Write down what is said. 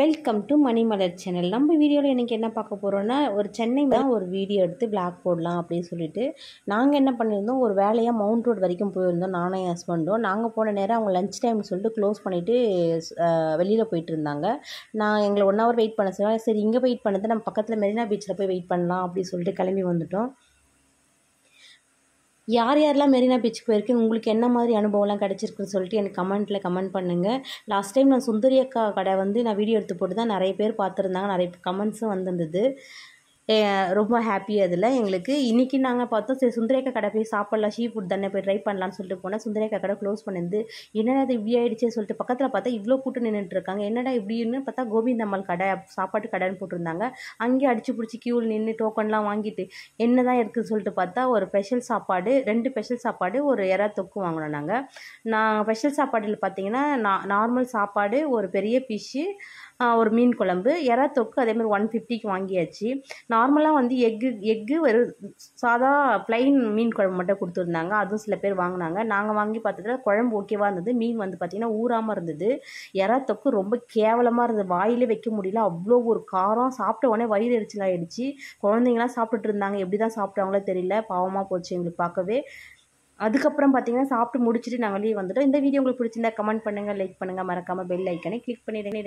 welcome to மணிமலர் channel நம்ம வீடியோவில் இன்றைக்கி என்ன பார்க்க போகிறோன்னா ஒரு சென்னை தான் ஒரு வீடியோ எடுத்து பிளாக் போடலாம் அப்படின்னு சொல்லிட்டு நாங்கள் என்ன பண்ணியிருந்தோம் ஒரு வேலையாக மவுண்ட் ரோட் வரைக்கும் போயிருந்தோம் நானும் என் ஹஸ்பண்டும் நாங்கள் போன நேரம் அவங்க லஞ்ச் டைம்னு சொல்லிட்டு க்ளோஸ் பண்ணிவிட்டு வெளியில் போயிட்டு இருந்தாங்க நான் எங்களை ஒன் ஹவர் வெயிட் பண்ண சொல்லுவேன் சரி இங்கே வெயிட் பண்ணது நம்ம பக்கத்தில் மெரினா பீச்சில் போய் வெயிட் பண்ணலாம் அப்படின்னு சொல்லிட்டு கிளம்பி வந்துவிட்டோம் யார் யாரெல்லாம் மெரினா பீச்சுக்கு போயிருக்கேன் உங்களுக்கு என்ன மாதிரி அனுபவம்லாம் கிடச்சிருக்குன்னு சொல்லிட்டு எனக்கு கமெண்ட்டில் கமெண்ட் பண்ணுங்கள் லாஸ்ட் டைம் நான் சுந்தரி அக்கா கடை வந்து நான் வீடியோ எடுத்து போட்டு தான் நிறைய பேர் பார்த்துருந்தாங்க நிறைய கமெண்ட்ஸும் வந்திருந்தது ரொம்ப ஹாப்பி அதில் எங்களுக்கு இன்றைக்கி நாங்கள் பார்த்தோம் சரி சுந்தரேக்கா கடை போய் சாப்பிட்லாம் சீ ஃபுட் தானே போய் ட்ரை பண்ணலாம்னு சொல்லிட்டு போனால் சுந்தரேக்கா கடை க்ளோஸ் பண்ணுது என்னடா இது இப்படி ஆகிடுச்சே சொல்லிட்டு பக்கத்தில் பார்த்தா இவ்வளோ கூட்டம் நின்றுட்டுருக்காங்க என்னடா இப்படின்னு பார்த்தா கோவிந்தம்மாள் கடை சாப்பாட்டு கடைன்னு போட்டிருந்தாங்க அங்கேயே அடிச்சு பிடிச்சி கியூவில் நின்று டோக்கன்லாம் வாங்கிட்டு என்ன தான் இருக்குதுன்னு சொல்லிட்டு பார்த்தா ஒரு ஸ்பெஷல் சாப்பாடு ரெண்டு ஸ்பெஷல் சாப்பாடு ஒரு இறா தொக்கு வாங்கினோம் நாங்கள் நான் ஸ்பெஷல் சாப்பாடில் பார்த்தீங்கன்னா நான் நார்மல் சாப்பாடு ஒரு பெரிய ஃபிஷ்ஷு ஒரு மீன் குழம்பு இறா தொக்கு அதேமாதிரி ஒன் ஃபிஃப்டிக்கு வாங்கியாச்சு நார்மலாக வந்து எக்கு எக்கு வெறும் சாதா ப்ளைன் மீன் குழம்பு மட்டும் கொடுத்துருந்தாங்க அதுவும் சில பேர் வாங்கினாங்க நாங்கள் வாங்கி பார்த்ததுல குழம்பு ஓகேவாக இருந்தது மீன் வந்து பார்த்திங்கன்னா ஊறாமல் இருந்தது இறா தொக்கு ரொம்ப கேவலமாக இருந்தது வாயிலே வைக்க முடியல அவ்வளோ ஒரு காரம் சாப்பிட்ட உடனே வயிறு எரிச்சலாகிடுச்சு குழந்தைங்களாம் சாப்பிட்டுட்டு இருந்தாங்க எப்படி தான் சாப்பிட்டாங்களோ தெரியல பாவமாக போச்சு எங்களுக்கு பார்க்கவே அதுக்கப்புறம் பார்த்தீங்கன்னா சாப்பிட்டு முடிச்சுட்டு நாங்கள் வெளியே வந்துட்டோம் இந்த வீடியோ உங்களுக்கு பிடிச்சிருந்தா கமெண்ட் பண்ணுங்கள் லைக் பண்ணுங்கள் மறக்காமல் பெல் ஐக்கனை கிளிக் பண்ணிடுங்க